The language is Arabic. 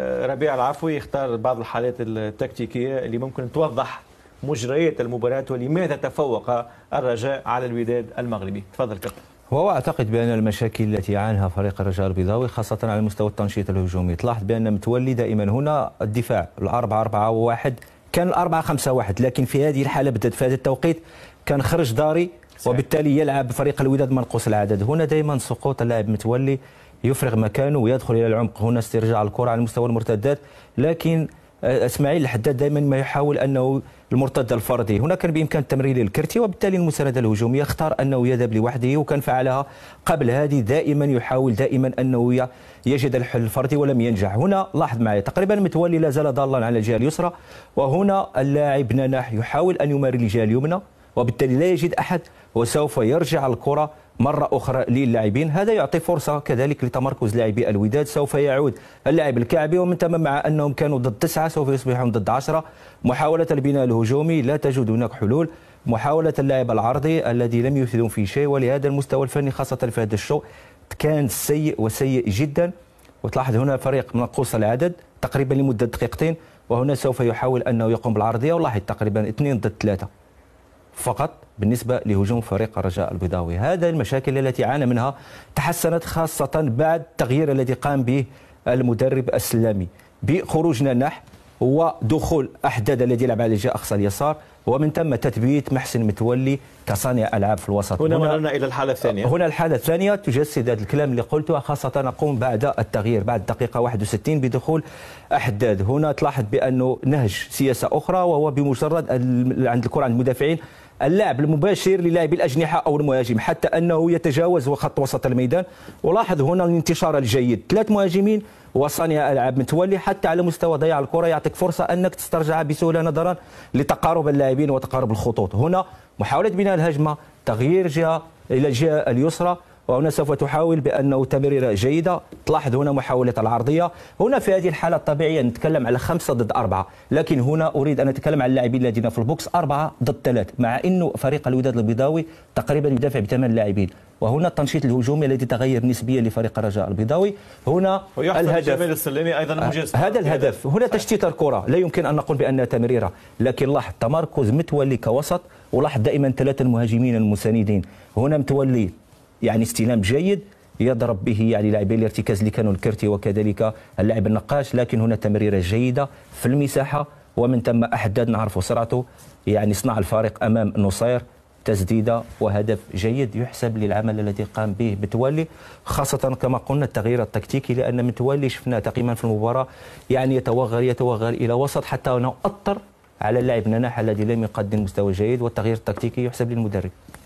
آه، ربيع العفوي اختار بعض الحالات التكتيكيه اللي ممكن توضح مجريات المباراه ولماذا تفوق الرجاء على الوداد المغربي تفضل كابتن هو اعتقد بان المشاكل التي يعانها فريق الرجاء البيضاوي خاصه على مستوى التنشيط الهجومي تلاحظ بان متولي دائما هنا الدفاع الأربعة أربعة واحد كان الأربعة خمسة واحد لكن في هذه الحاله بالذات في هذا التوقيت كان خرج داري وبالتالي يلعب فريق الوداد منقوص العدد هنا دائما سقوط اللاعب متولي يفرغ مكانه ويدخل الى العمق هنا استرجاع الكره على مستوى المرتدات لكن آه، اسماعيل الحداد دائما ما يحاول انه المرتد الفردي هنا كان بامكان التمرير للكرتي وبالتالي المسانده الهجوميه اختار انه يذهب لوحده وكان فعلها قبل هذه دائما يحاول دائما انه يجد الحل الفردي ولم ينجح هنا لاحظ معي تقريبا متولي لا زال ضالا على الجهه اليسرى وهنا اللاعب ناناح يحاول ان يمرر الجهه اليمنى وبالتالي لا يجد احد وسوف يرجع الكره مرة أخرى للاعبين هذا يعطي فرصة كذلك لتمركز لاعبي الوداد سوف يعود اللاعب الكعبي ومن ثم مع أنهم كانوا ضد تسعة سوف يصبحون ضد عشرة محاولة البناء الهجومي لا تجد هناك حلول محاولة اللاعب العرضي الذي لم يفيدهم في شيء ولهذا المستوى الفني خاصة في هذا الشو كان سيء وسيء جدا وتلاحظ هنا فريق منقوص العدد تقريبا لمدة دقيقتين وهنا سوف يحاول أنه يقوم بالعرضية ولاحظ تقريبا اثنين ضد ثلاثة فقط بالنسبة لهجوم فريق الرجاء البيضاوي هذا المشاكل التي عانى منها تحسنت خاصة بعد التغيير الذي قام به المدرب السلامي بخروج نحو ودخول أحداد الذي يلعب على الجهة أقصى اليسار ومن ثم تثبيت محسن متولي كصانع العاب في الوسط هنا, هنا مررنا الى الحاله الثانيه هنا الحاله الثانيه تجسد هذا الكلام اللي قلته خاصه نقوم بعد التغيير بعد دقيقه 61 بدخول احداد هنا تلاحظ بانه نهج سياسه اخرى وهو بمجرد عند الكره عند المدافعين اللاعب المباشر للاعبي الاجنحه او المهاجم حتى انه يتجاوز خط وسط الميدان ولاحظ هنا الانتشار الجيد ثلاث مهاجمين وصانع العاب متولي حتى على مستوى ضياع الكره يعطيك فرصه انك تسترجعها بسهوله نظرا لتقارب اللاعبين وتقارب الخطوط هنا محاوله بناء الهجمه تغيير جهه الى الجهه اليسرى وهنا سوف تحاول بانه تمريره جيده تلاحظ هنا محاوله العرضيه هنا في هذه الحاله الطبيعيه نتكلم على خمسه ضد اربعه لكن هنا اريد ان اتكلم على اللاعبين الذين في البوكس اربعه ضد ثلاث مع انه فريق الوداد البيضاوي تقريبا يدافع بثمان لاعبين وهنا التنشيط الهجومي الذي تغير نسبيا لفريق الرجاء البيضاوي هنا الهدف جميل السلمي ايضا آه، مجزء هذا الهدف هنا تشتيت الكره لا يمكن ان نقول بانها تمريره لكن لاحظ تمركز متولي كوسط ولاحظ دائما ثلاثه المهاجمين المساندين هنا متولي يعني استلام جيد يضرب به يعني لاعبي الارتكاز اللي كانوا الكرتي وكذلك اللاعب النقاش لكن هنا تمريره جيده في المساحه ومن ثم احداد نعرف سرعته يعني صنع الفارق امام نصير تسديده وهدف جيد يحسب للعمل الذي قام به متولي خاصه كما قلنا التغيير التكتيكي لان متولي شفناه تقريبا في المباراه يعني يتوغل يتوغل الى وسط حتى انه اثر على اللاعب نناح الذي لم يقدم مستوى جيد والتغيير التكتيكي يحسب للمدرب